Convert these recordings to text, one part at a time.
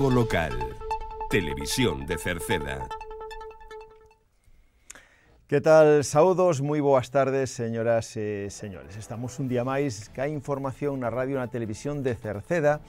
Informativo local. Televisión de Cerceda. Que tal? Saudos, moi boas tardes, señoras e señores. Estamos un día máis que hai información na radio na televisión de Cerceda.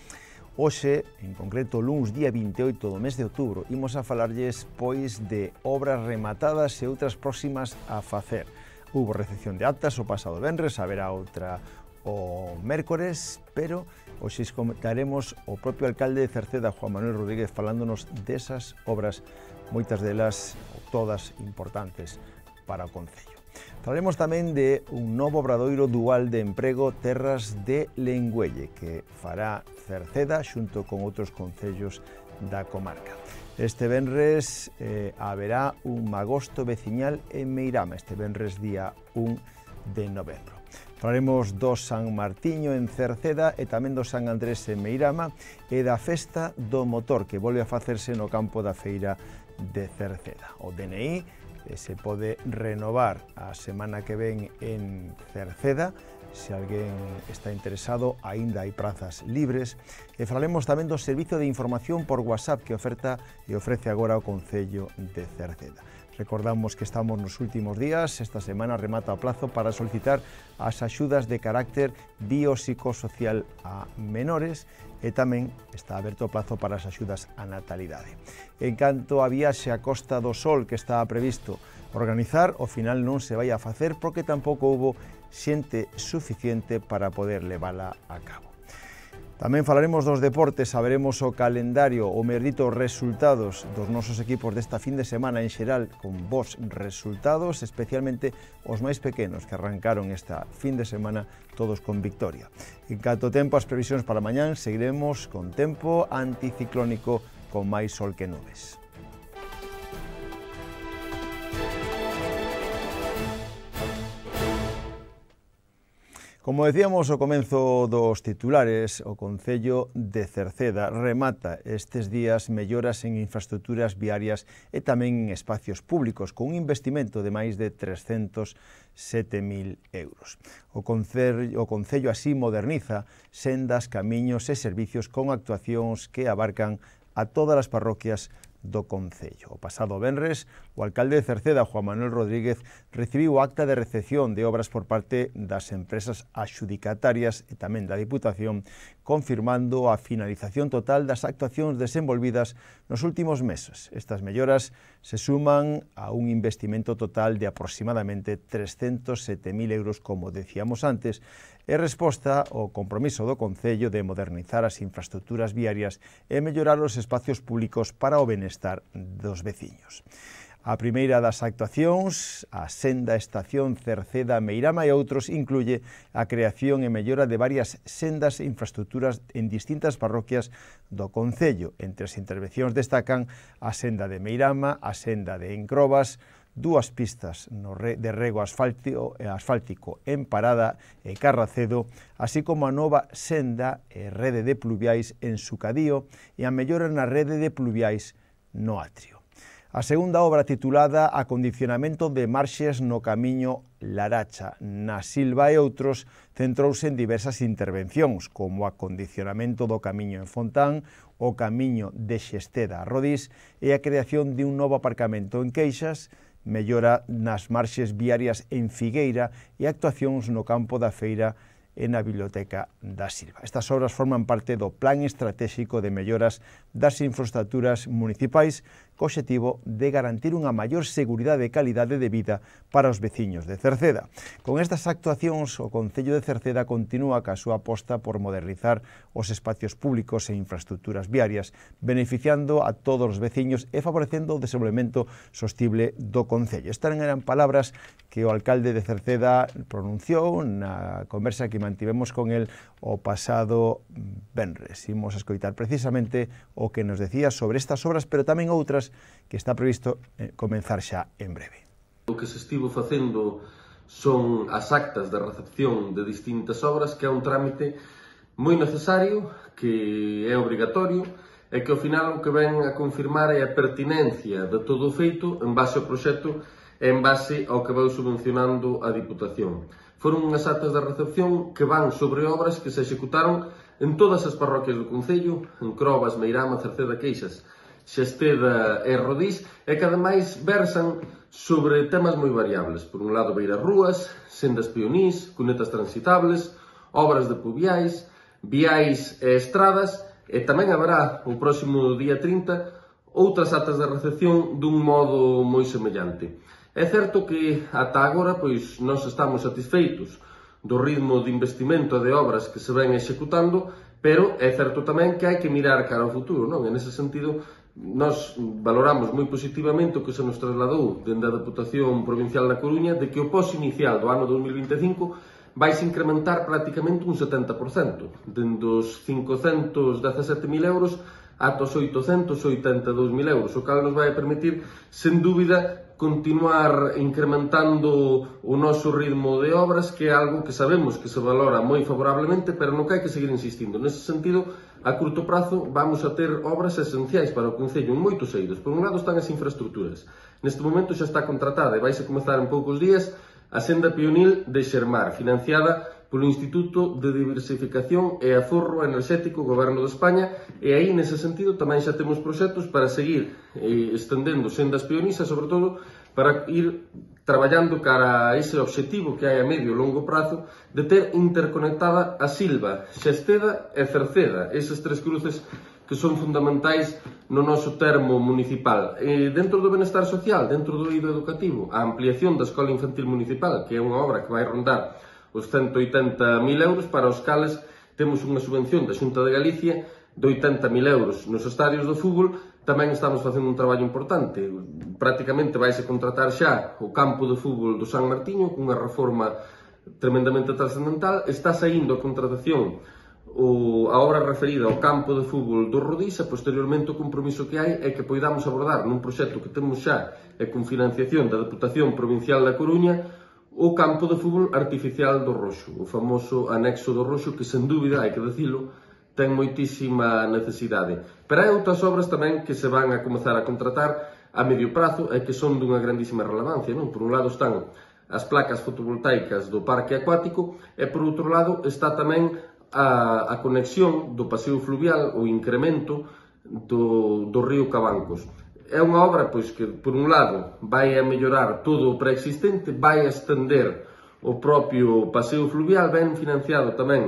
Hoxe, en concreto, luns día 28 do mes de outubro, imos a falarlles pois de obras rematadas e outras próximas a facer. Hubo recepción de actas o pasado venres, haberá outra o mércores, pero Oxe comentaremos o propio alcalde de Cerceda, Juan Manuel Rodríguez, falándonos desas obras, moitas delas, todas importantes para o Concello. Falaremos tamén de un novo obradoiro dual de emprego Terras de Lengüelle, que fará Cerceda xunto con outros concellos da comarca. Este venres eh, haberá un magosto veciñal en Meirama, este venres día 1 de novembro. Falaremos do San Martiño en Cerceda e tamén do San Andrés en Meirama e da Festa do Motor que volve a facerse no campo da feira de Cerceda. O DNI eh, se pode renovar a semana que ven en Cerceda Se alguén está interesado, aínda hai prazas libres. E falaremos tamén do servicio de información por WhatsApp que oferta e ofrece agora o Concello de Cerceda. Recordamos que estamos nos últimos días, esta semana remata o plazo para solicitar as axudas de carácter biopsicosocial a menores e tamén está aberto o plazo para as axudas a natalidade. En canto a viaxe a Costa do Sol que está previsto organizar, o final non se vai a facer porque tampouco houve xente suficiente para poder levarla a cabo. Tamén falaremos dos deportes, saberemos o calendario, o merdito resultados dos nosos equipos desta fin de semana en xeral con vos resultados, especialmente os máis pequenos que arrancaron esta fin de semana todos con victoria. En canto tempo as previsións para mañán seguiremos con tempo anticiclónico con máis sol que nubes. Como decíamos ao comenzo dos titulares, o Concello de Cerceda remata estes días melloras en infraestructuras viarias e tamén en espacios públicos, con un investimento de máis de 307.000 euros. O Concello, o Concello así moderniza sendas, camiños e servicios con actuacións que abarcan a todas as parroquias do Concello. O pasado Benres, o alcalde de Cerceda, Juan Manuel Rodríguez, recibiu acta de recepción de obras por parte das empresas axudicatarias e tamén da Diputación, confirmando a finalización total das actuacións desenvolvidas nos últimos meses. Estas melloras se suman a un investimento total de aproximadamente 307.000 euros, como decíamos antes, e resposta ao compromiso do Concello de modernizar as infraestructuras viarias e mellorar os espacios públicos para o benestar dos veciños. A primeira das actuacións, a Senda Estación Cerceda Meirama e outros, incluye a creación e mellora de varias sendas e infraestructuras en distintas parroquias do Concello. Entre as intervencións destacan a Senda de Meirama, a Senda de Encrobas, dúas pistas no re, de rego asfaltio, eh, asfáltico en Parada e eh, Carracedo, así como a nova senda e eh, rede de pluviais en Sucadío e a mellora na rede de pluviais no atrio. A segunda obra titulada Acondicionamento de marxes no camiño Laracha, na Silva e outros, centrouse en diversas intervencións, como acondicionamento do camiño en Fontán, o camiño de Xesteda a Rodís e a creación de un novo aparcamento en Queixas, mellora nas marxes viarias en Figueira e actuacións no campo da feira e na Biblioteca da Silva. Estas obras forman parte do Plan Estratégico de Melloras das Infraestructuras Municipais co objetivo de garantir unha maior seguridade e calidade de vida para os veciños de Cerceda. Con estas actuacións, o Concello de Cerceda continúa ca súa aposta por modernizar os espacios públicos e infraestructuras viarias, beneficiando a todos os veciños e favorecendo o desenvolvemento sostible do Concello. Estas eran palabras que o alcalde de Cerceda pronunciou na conversa que mantivemos con el o pasado Benres. Imos a escoitar precisamente o que nos decía sobre estas obras, pero tamén outras que está previsto eh, comenzar xa en breve. O que se estivo facendo son as actas de recepción de distintas obras, que é un trámite moi necesario, que é obrigatorio, e que ao final o que ven a confirmar é a pertinencia de todo o feito en base ao proxecto e en base ao que vai subvencionando a Diputación foron unhas actas da recepción que van sobre obras que se executaron en todas as parroquias do Concello, en Crobas, Meirama, Cerceda, Queixas, Xesteda e Rodís, e que ademais versan sobre temas moi variables. Por un lado, beiras rúas, sendas peonís, cunetas transitables, obras de pubiais, viais e estradas, e tamén haberá o próximo día 30 outras actas de recepción dun modo moi semellante. É certo que ata agora pois nós estamos satisfeitos do ritmo de investimento de obras que se ven executando, pero é certo tamén que hai que mirar cara ao futuro, non? En ese sentido, nós valoramos moi positivamente o que se nos trasladou dende a Deputación Provincial da Coruña de que o pos inicial do ano 2025 vai se incrementar prácticamente un 70%, dende os 517.000 euros ata os 882.000 euros, o cal nos vai permitir, sen dúbida, continuar incrementando o noso ritmo de obras, que é algo que sabemos que se valora moi favorablemente, pero non que hai que seguir insistindo. Nese sentido, a curto prazo vamos a ter obras esenciais para o Concello en moitos eidos. Por un lado están as infraestructuras. Neste momento xa está contratada e vais a comezar en poucos días a senda pionil de Xermar, financiada polo Instituto de Diversificación e Aforro Enerxético Goberno de España e aí nese sentido tamén xa temos proxectos para seguir eh, estendendo sendas pionistas, sobre todo para ir traballando cara a ese obxectivo que hai a medio e longo prazo de ter interconectada a Silva, Xesteda e Cerceda, esas tres cruces que son fundamentais no noso termo municipal. E dentro do benestar social, dentro do eido educativo, a ampliación da Escola Infantil Municipal, que é unha obra que vai rondar os 180.000 euros para os cales temos unha subvención da Xunta de Galicia de 80.000 euros. Nos estadios do fútbol tamén estamos facendo un traballo importante. Prácticamente vaise contratar xa o campo de fútbol do San Martiño cunha reforma tremendamente trascendental. Está saindo a contratación o, a obra referida ao campo de fútbol do Rodisa, posteriormente o compromiso que hai é que poidamos abordar nun proxecto que temos xa e con financiación da Deputación Provincial da Coruña o campo de fútbol artificial do Roxo, o famoso anexo do Roxo que sen dúbida, hai que decilo, ten moitísima necesidade. Pero hai outras obras tamén que se van a comezar a contratar a medio prazo e que son dunha grandísima relevancia. Non? Por un lado están as placas fotovoltaicas do parque acuático e por outro lado está tamén a, a conexión do paseo fluvial, o incremento do, do río Cabancos é unha obra pois que por un lado vai a mellorar todo o preexistente, vai a estender o propio paseo fluvial, ben financiado tamén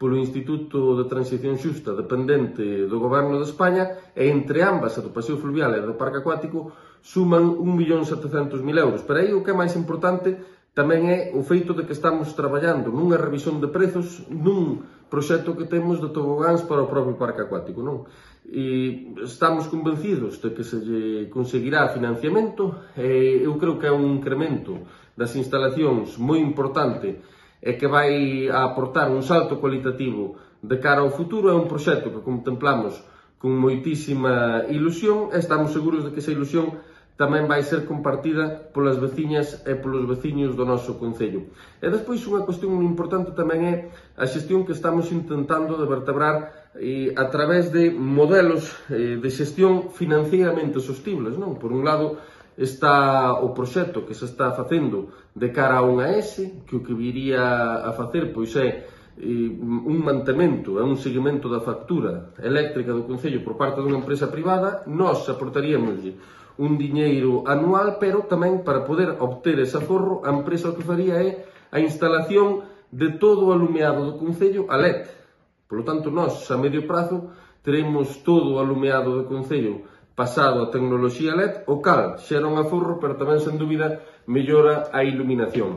polo Instituto de Transición Xusta dependente do Goberno de España e entre ambas a do paseo fluvial e do parque acuático suman 1.700.000 euros. Pero aí o que é máis importante Tamén é o feito de que estamos traballando nunha revisión de prezos nun proxecto que temos de tobogáns para o propio parque acuático, non? E estamos convencidos de que se lle conseguirá financiamento e eu creo que é un incremento das instalacións moi importante e que vai a aportar un salto cualitativo de cara ao futuro é un proxecto que contemplamos con moitísima ilusión e estamos seguros de que esa ilusión tamén vai ser compartida polas veciñas e polos veciños do noso Concello. E despois unha cuestión moi importante tamén é a xestión que estamos intentando de vertebrar e eh, a través de modelos eh, de xestión financieramente sostibles. Non? Por un lado, está o proxecto que se está facendo de cara a unha S, que o que viría a facer pois é eh, un mantemento é un seguimento da factura eléctrica do Concello por parte dunha empresa privada, nós aportaríamos un diñeiro anual, pero tamén para poder obter ese aforro, a empresa o que faría é a instalación de todo o alumeado do Concello a LED. Por lo tanto, nós, a medio prazo, teremos todo o alumeado do Concello pasado a tecnoloxía LED, o cal xera un aforro, pero tamén, sen dúbida, mellora a iluminación.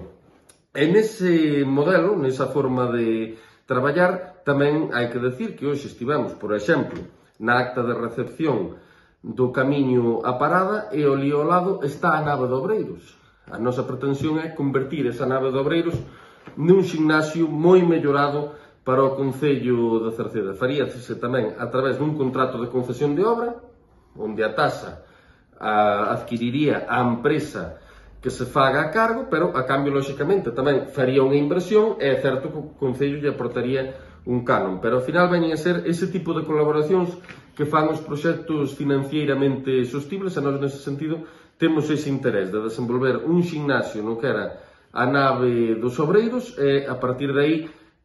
En ese modelo, nesa forma de traballar, tamén hai que decir que hoxe estivemos, por exemplo, na acta de recepción do camiño a parada e lío ao lado está a nave de obreiros. A nosa pretensión é convertir esa nave de obreiros nun xignasio moi mellorado para o Concello da Cerceda. Faríase tamén a través dun contrato de concesión de obra, onde a tasa a, adquiriría a empresa que se faga a cargo, pero a cambio, lóxicamente, tamén faría unha inversión e é certo que o Concello lle aportaría un canon, pero ao final veñen a ser ese tipo de colaboracións que fan os proxectos financieramente sostibles, a nós nese sentido temos ese interés de desenvolver un xignasio no que era a nave dos obreiros e a partir de aí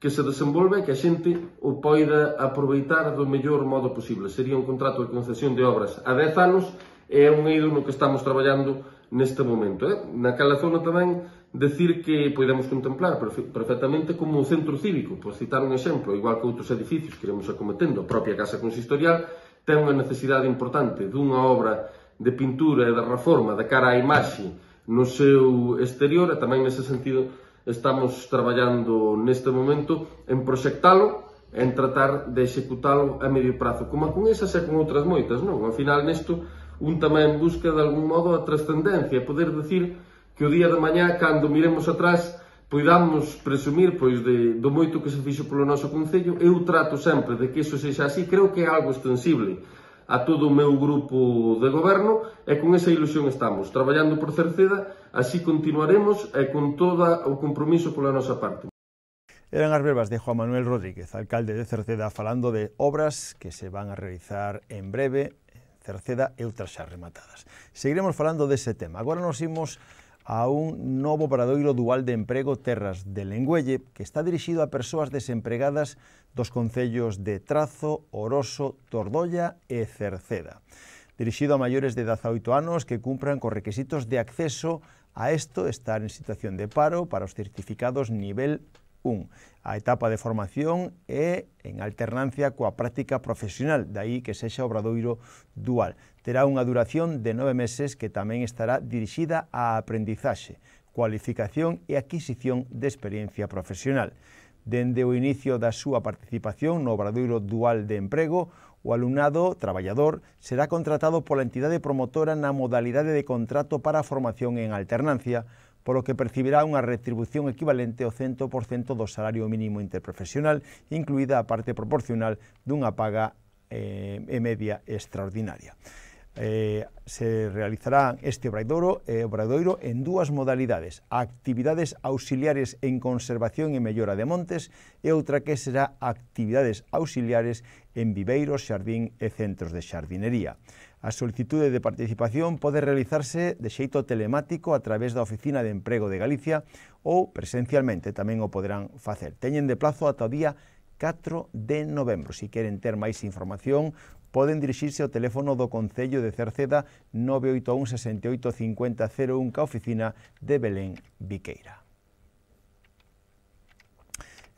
que se desenvolve que a xente o poida aproveitar do mellor modo posible. Sería un contrato de concesión de obras a 10 anos e é un eido no que estamos traballando neste momento. Eh? Naquela zona tamén decir que podemos contemplar perfectamente como un centro cívico, por citar un exemplo, igual que outros edificios que iremos acometendo, a propia Casa Consistorial ten unha necesidade importante dunha obra de pintura e de reforma da cara á imaxe no seu exterior e tamén nese sentido estamos traballando neste momento en proxectalo en tratar de executalo a medio prazo, como con esas e con outras moitas, non? Ao final, nesto, un tamén busca de algún modo a trascendencia, poder decir que o día de mañá, cando miremos atrás, poidamos presumir pois de, do moito que se fixo polo noso Concello. Eu trato sempre de que iso sexa así, creo que é algo extensible a todo o meu grupo de goberno e con esa ilusión estamos. Traballando por Cerceda, así continuaremos e con todo o compromiso pola nosa parte. Eran as verbas de Juan Manuel Rodríguez, alcalde de Cerceda, falando de obras que se van a realizar en breve, Cerceda e outras xa rematadas. Seguiremos falando dese tema. Agora nos imos a un novo paradoiro dual de emprego Terras de Lengüelle que está dirixido a persoas desempregadas dos concellos de Trazo, Oroso, Tordolla e Cerceda. Dirixido a maiores de 18 anos que cumpran co requisitos de acceso a isto estar en situación de paro para os certificados nivel 1. A etapa de formación é en alternancia coa práctica profesional, dai que sexa obradoiro dual terá unha duración de nove meses que tamén estará dirixida á aprendizaxe, cualificación e adquisición de experiencia profesional. Dende o inicio da súa participación no Obradoiro Dual de Emprego, o alumnado traballador será contratado pola entidade promotora na modalidade de contrato para a formación en alternancia, polo que percibirá unha retribución equivalente ao 100% do salario mínimo interprofesional, incluída a parte proporcional dunha paga eh, media extraordinaria eh, se realizarán este obradoiro, eh, obradoiro en dúas modalidades, actividades auxiliares en conservación e mellora de montes e outra que será actividades auxiliares en viveiros, xardín e centros de xardinería. A solicitude de participación pode realizarse de xeito telemático a través da Oficina de Emprego de Galicia ou presencialmente tamén o poderán facer. Teñen de plazo ata o día 4 de novembro. Si queren ter máis información poden dirixirse ao teléfono do Concello de Cerceda 981 68 5001 ca oficina de Belén Viqueira.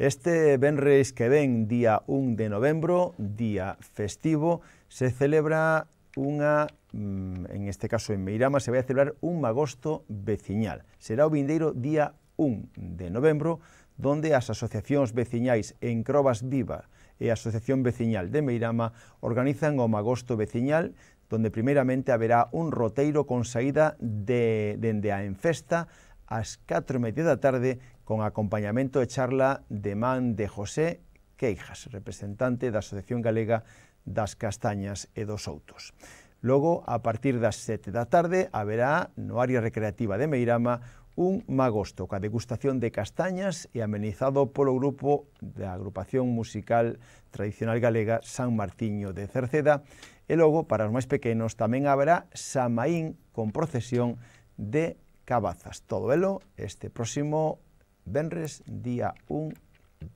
Este Benres que ven, día 1 de novembro, día festivo, se celebra unha, mm, en este caso en Meirama, se vai a celebrar un magosto veciñal. Será o vindeiro día 1 de novembro, donde as asociacións veciñais en Crobas Viva, e a Asociación Veciñal de Meirama organizan o Magosto Veciñal donde primeiramente haberá un roteiro con saída de, dende a Enfesta ás 4 media da tarde con acompañamento e charla de man de José Queijas, representante da Asociación Galega das Castañas e dos Outos. Logo, a partir das 7 da tarde, haberá no área recreativa de Meirama un magosto ca degustación de castañas e amenizado polo grupo da agrupación musical tradicional galega San Martiño de Cerceda e logo para os máis pequenos tamén haberá Samaín con procesión de cabazas. Todo elo este próximo venres día 1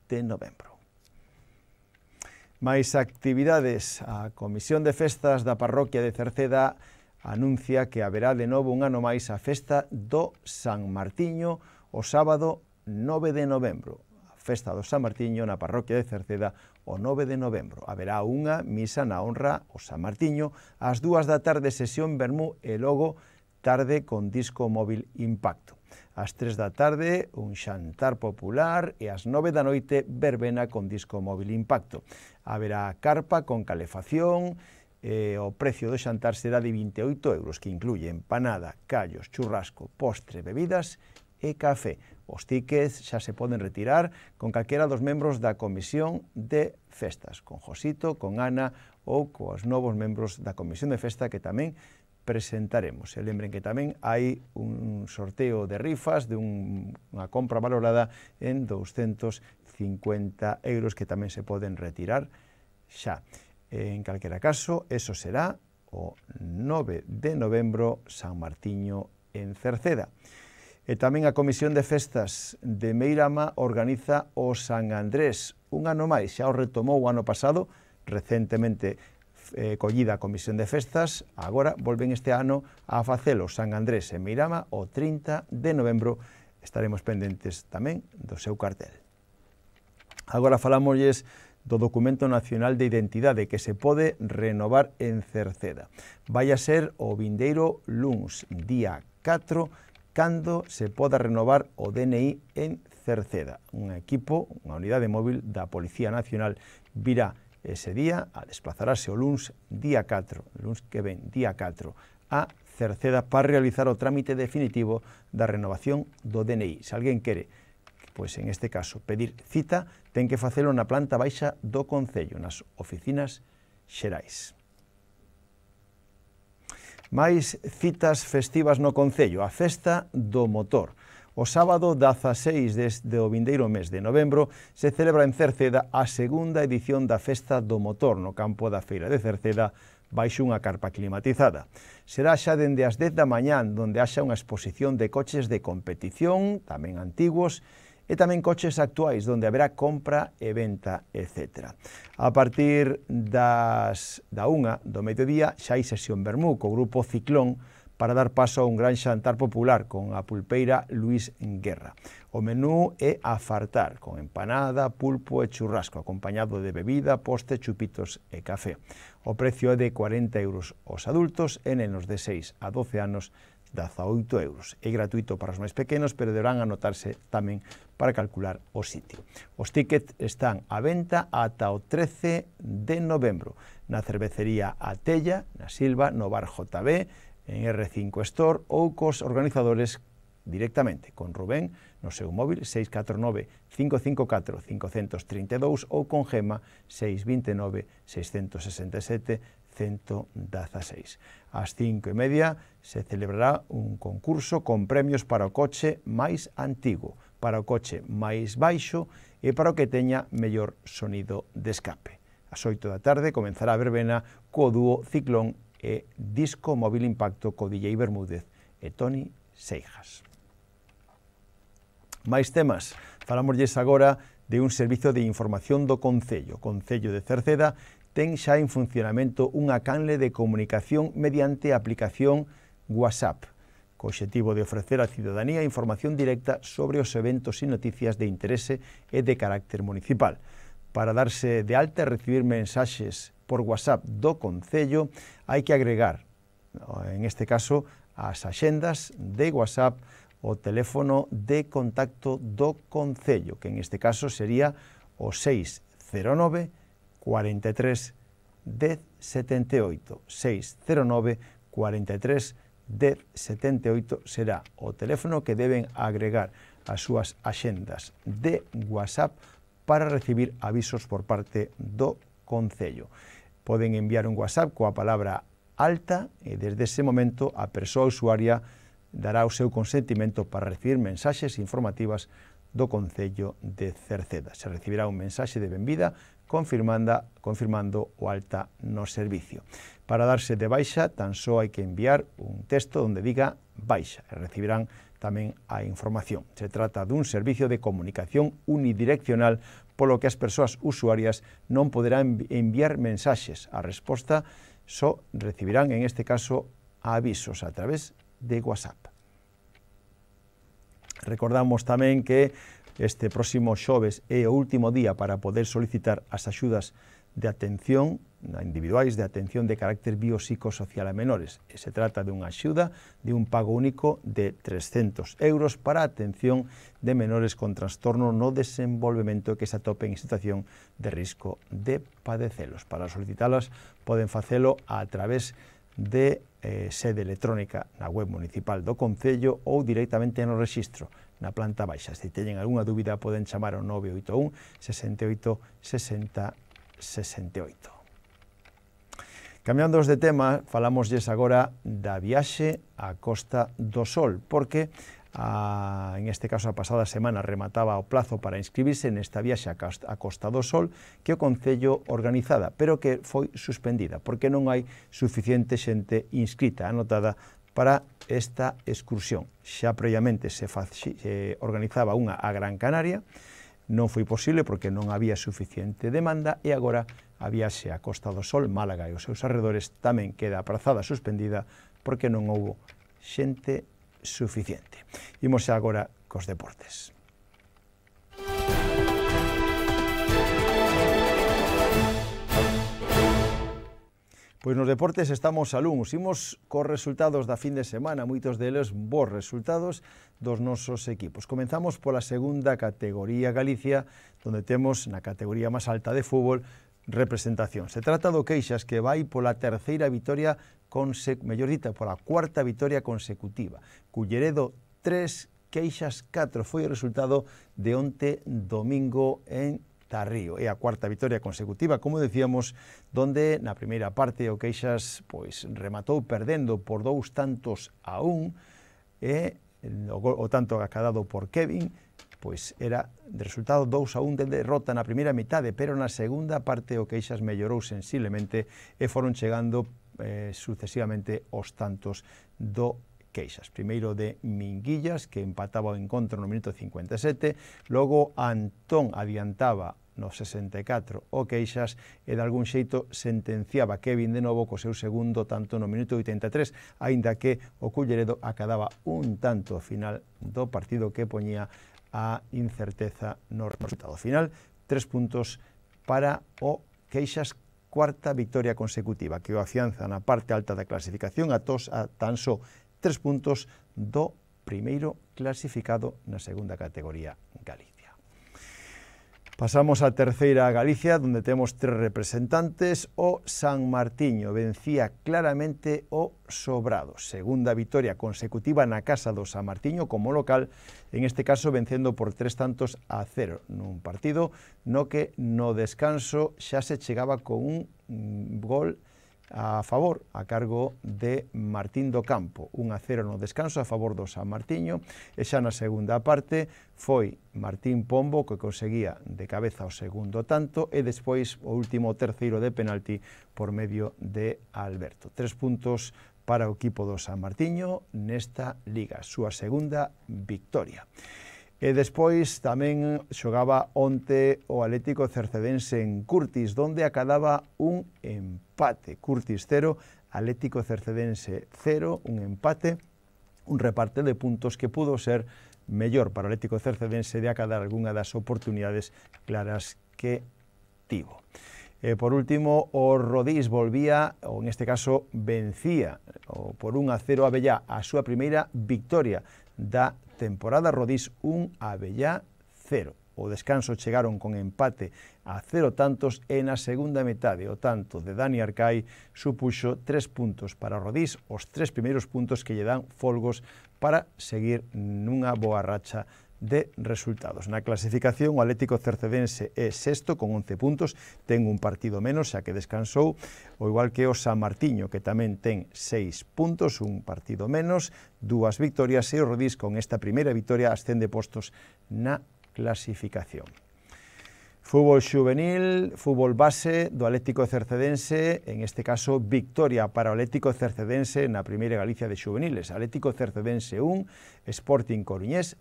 de novembro. Máis actividades. A Comisión de Festas da Parroquia de Cerceda anuncia que haberá de novo un ano máis a festa do San Martiño o sábado 9 de novembro. A festa do San Martiño na parroquia de Cerceda o 9 de novembro. Haberá unha misa na honra ao San Martiño ás dúas da tarde sesión Bermú e logo tarde con disco móvil Impacto. Ás 3 da tarde, un xantar popular e ás 9 da noite, verbena con disco móvil Impacto. Haberá carpa con calefacción eh, o precio do xantar será de 28 euros, que incluye empanada, callos, churrasco, postre, bebidas e café. Os tickets xa se poden retirar con calquera dos membros da Comisión de Festas, con Josito, con Ana ou coas novos membros da Comisión de Festa que tamén presentaremos. E lembren que tamén hai un sorteo de rifas de un, unha compra valorada en 250 euros que tamén se poden retirar xa. En calquera caso, eso será o 9 de novembro, San Martiño en Cerceda. E tamén a Comisión de Festas de Meirama organiza o San Andrés un ano máis, xa o retomou o ano pasado, recentemente eh, collida a Comisión de Festas, agora volven este ano a facelo San Andrés en Meirama o 30 de novembro, estaremos pendentes tamén do seu cartel. Agora yes, do Documento Nacional de Identidade que se pode renovar en Cerceda. Vai a ser o vindeiro luns, día 4, cando se poda renovar o DNI en Cerceda. Un equipo, unha unidade móvil da Policía Nacional virá ese día a desplazarase o luns día 4, luns que ven, día 4, a Cerceda para realizar o trámite definitivo da renovación do DNI. Se alguén quere Pois en este caso, pedir cita ten que facelo na planta baixa do Concello, nas oficinas xerais. Máis citas festivas no Concello, a Festa do Motor. O sábado 16 desde o vindeiro mes de novembro se celebra en Cerceda a segunda edición da Festa do Motor no campo da Feira de Cerceda baixo unha carpa climatizada. Será xa dende as 10 da mañán, donde haxa unha exposición de coches de competición, tamén antigos, e tamén coches actuais, onde haberá compra e venta, etc. A partir das, da unha do mediodía xa hai sesión Bermú co grupo Ciclón para dar paso a un gran xantar popular con a pulpeira Luis Guerra. O menú é a fartar, con empanada, pulpo e churrasco, acompañado de bebida, poste, chupitos e café. O precio é de 40 euros os adultos e nenos de 6 a 12 anos 18 euros. É gratuito para os máis pequenos, pero deberán anotarse tamén para calcular o sitio. Os tickets están á venta ata o 13 de novembro na cervecería Atella, na Silva, no bar JB, en R5 Store ou cos organizadores directamente con Rubén no seu móvil 649 554 532 ou con Gema 629 667 116. Ás cinco e media se celebrará un concurso con premios para o coche máis antigo, para o coche máis baixo e para o que teña mellor sonido de escape. Ás 8 da tarde comenzará a verbena co dúo Ciclón e Disco Móvil Impacto co DJ Bermúdez e Tony Seijas. Máis temas. Falámoslles agora de un servizo de información do Concello, Concello de Cerceda, ten xa en funcionamento unha canle de comunicación mediante a aplicación WhatsApp, co objetivo de ofrecer á cidadanía información directa sobre os eventos e noticias de interese e de carácter municipal. Para darse de alta e recibir mensaxes por WhatsApp do Concello, hai que agregar, en este caso, as axendas de WhatsApp o teléfono de contacto do Concello, que en este caso sería o 609 43 78 609 43 será o teléfono que deben agregar as súas axendas de WhatsApp para recibir avisos por parte do Concello. Poden enviar un WhatsApp coa palabra alta e desde ese momento a persoa usuaria dará o seu consentimento para recibir mensaxes informativas do Concello de Cerceda. Se recibirá un mensaxe de benvida confirmando, confirmando o alta no servicio. Para darse de baixa, tan só hai que enviar un texto onde diga baixa e recibirán tamén a información. Se trata dun servicio de comunicación unidireccional polo que as persoas usuarias non poderán enviar mensaxes. A resposta só recibirán, en este caso, avisos a través de WhatsApp. Recordamos tamén que Este próximo xoves é o último día para poder solicitar as axudas de atención individuais de atención de carácter biopsicosocial a menores. E se trata unha axuda de un pago único de 300 euros para a atención de menores con trastorno no desenvolvemento que se atopen en situación de risco de padecelos. Para solicitalas poden facelo a través de eh, sede electrónica na web municipal do Concello ou directamente no rexistro na planta baixa. Se teñen algunha dúbida poden chamar ao 981 68 60 68. Cambiándoos de tema, falámoslles agora da viaxe á Costa do Sol, porque a, en este caso a pasada semana remataba o plazo para inscribirse nesta viaxe á Costa do Sol que o Concello organizada, pero que foi suspendida, porque non hai suficiente xente inscrita. anotada para esta excursión. Xa previamente se, se organizaba unha a Gran Canaria, non foi posible porque non había suficiente demanda e agora a viaxe a Costa do Sol, Málaga e os seus arredores tamén queda aprazada suspendida porque non houbo xente suficiente. Imos agora cos deportes. Música Pois nos deportes estamos a lunes. imos cos resultados da fin de semana, moitos deles bons resultados dos nosos equipos. Comenzamos pola segunda categoría Galicia, donde temos na categoría máis alta de fútbol representación. Se trata do Queixas que vai pola terceira vitoria mellor dita, pola cuarta vitoria consecutiva. Culleredo 3, Queixas 4 foi o resultado de onte domingo en ata Río. É a cuarta vitoria consecutiva, como decíamos, donde na primeira parte o Queixas pois, rematou perdendo por dous tantos a un, e o, o tanto acadado por Kevin, pois era de resultado 2 a 1 de derrota na primeira mitade, pero na segunda parte o Queixas mellorou sensiblemente e foron chegando eh, sucesivamente os tantos do Queixas. Primeiro de Minguillas, que empataba o encontro no minuto 57, logo Antón adiantaba no 64 o Queixas e de algún xeito sentenciaba Kevin de novo co seu segundo tanto no minuto 83, aínda que o Culleredo acadaba un tanto final do partido que poñía a incerteza no resultado final. Tres puntos para o Queixas cuarta victoria consecutiva que o afianza na parte alta da clasificación a tos a tan só tres puntos do primeiro clasificado na segunda categoría Pasamos á terceira Galicia, donde temos tres representantes. O San Martiño vencía claramente o Sobrado. Segunda vitoria consecutiva na casa do San Martiño como local, en este caso vencendo por tres tantos a cero nun partido no que no descanso xa se chegaba con un gol a favor a cargo de Martín do Campo. Un a cero no descanso a favor do San Martiño e xa na segunda parte foi Martín Pombo que conseguía de cabeza o segundo tanto e despois o último terceiro de penalti por medio de Alberto. Tres puntos para o equipo do San Martiño nesta Liga, súa segunda victoria. E despois tamén xogaba onte o Atlético Cercedense en Curtis, donde acadaba un empate. Curtis 0, Atlético Cercedense 0, un empate, un reparte de puntos que pudo ser mellor para o Atlético Cercedense de acadar algunha das oportunidades claras que tivo. E por último, o Rodís volvía, ou en este caso vencía, ou por 1 a 0 a Bellá, a súa primeira victoria da Temporada Rodís 1, Avellá 0. O descanso chegaron con empate a 0 tantos e na segunda metade o tanto de Dani Arcai supuxo 3 puntos para Rodís, os tres primeiros puntos que lle dan folgos para seguir nunha boa racha de resultados. Na clasificación, o Atlético Cercedense é sexto con 11 puntos, ten un partido menos, xa que descansou, o igual que o San Martiño, que tamén ten 6 puntos, un partido menos, dúas victorias e o Rodís con esta primeira victoria ascende postos na clasificación. Fútbol juvenil, fútbol base do Atlético Cercedense, en este caso victoria para o Atlético Cercedense na primeira Galicia de Juveniles. Atlético Cercedense 1, Sporting Coruñés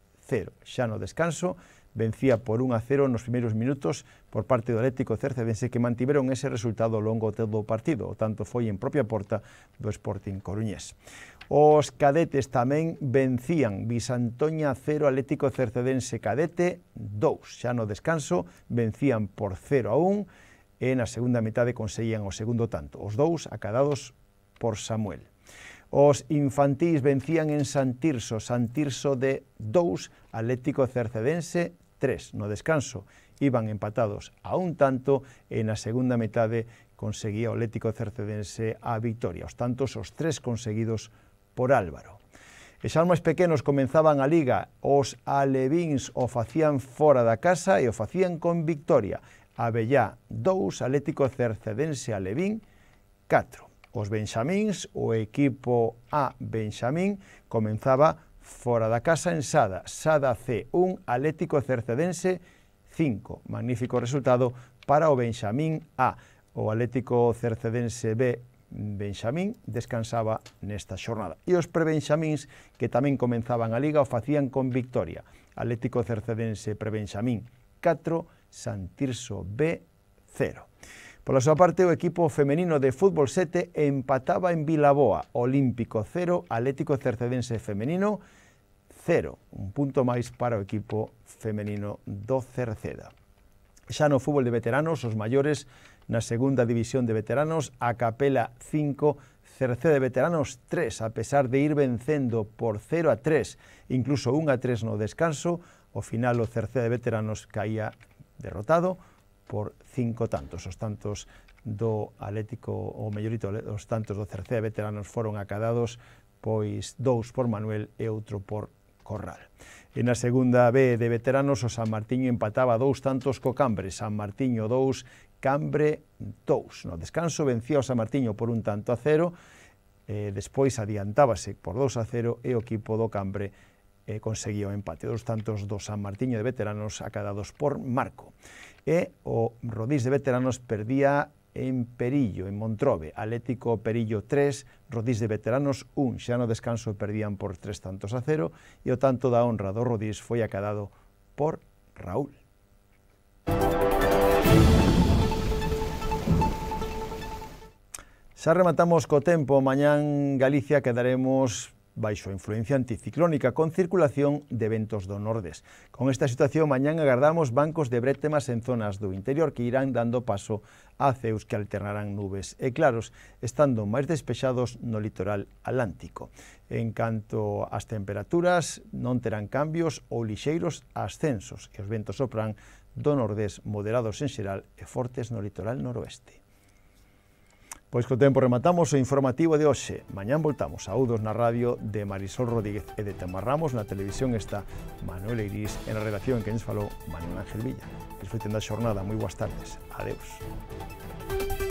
Xa no descanso, vencía por 1 a 0 nos primeiros minutos por parte do Atlético Cercedense que mantiveron ese resultado longo todo o partido, o tanto foi en propia porta do Sporting Coruñés. Os cadetes tamén vencían Bisantoña 0 Atlético Cercedense Cadete 2. Xa no descanso vencían por 0 a 1 e na segunda metade conseguían o segundo tanto. Os dous acadados por Samuel. Os infantís vencían en Santirso, Santirso de 2, Atlético Cercedense 3 no descanso. Iban empatados a un tanto e na segunda metade conseguía o Atlético Cercedense a victoria. Os tantos, os tres conseguidos por Álvaro. E xa máis pequenos comenzaban a liga, os alevíns o facían fora da casa e o facían con victoria. Avellá 2, Atlético Cercedense Alevín 4. Os Benxamins, o equipo A Benxamín, comenzaba fora da casa en Sada, Sada C1, Atlético Cercedense 5. Magnífico resultado para o Benxamín A. O Atlético Cercedense B Benxamín descansaba nesta xornada. E os prebenxamíns que tamén comenzaban a Liga o facían con victoria. Atlético Cercedense Prebenxamín 4, Santirso B 0. Por la sua parte, el equipo femenino de fútbol 7 empataba en Vilaboa, Olímpico 0, Atlético Cercedense femenino 0. Un punto más para el equipo femenino do Cerceda. ya no fútbol de veteranos, mayores en la segunda división de veteranos, Acapela 5, Cerceda de veteranos 3, a pesar de ir vencendo por 0 a 3, incluso 1 a 3 no descanso, o final o Cerceda de veteranos caía derrotado, por cinco tantos. Os tantos do Atlético, o mellorito, os tantos do Cercea Veteranos foron acadados pois dous por Manuel e outro por Corral. E na segunda B de veteranos, o San Martiño empataba dous tantos co Cambre. San Martiño 2, Cambre 2. No descanso vencía o San Martiño por un tanto a cero, eh, despois adiantábase por 2 a 0 e o equipo do Cambre eh, conseguía o empate. Dos tantos do San Martiño de veteranos acadados por Marco e o Rodís de veteranos perdía en Perillo, en Montrove. Atlético Perillo 3, Rodís de veteranos 1, xa no descanso perdían por tres tantos a cero e o tanto da honra do Rodís foi acadado por Raúl. Xa rematamos co tempo, mañán Galicia quedaremos baixo a influencia anticiclónica con circulación de ventos do nordes. Con esta situación, mañán agardamos bancos de brétemas en zonas do interior que irán dando paso a ceus que alternarán nubes e claros, estando máis despexados no litoral atlántico. En canto ás temperaturas, non terán cambios ou lixeiros ascensos e os ventos sopran do nordés moderados en xeral e fortes no litoral noroeste. Pois co tempo rematamos o informativo de hoxe. Mañán voltamos a Udos na radio de Marisol Rodríguez e de Tamar Ramos na televisión está Manuel Eiris en a redacción que nos falou Manuel Ángel Villa. Disfruten da xornada. Moi boas tardes. Adeus.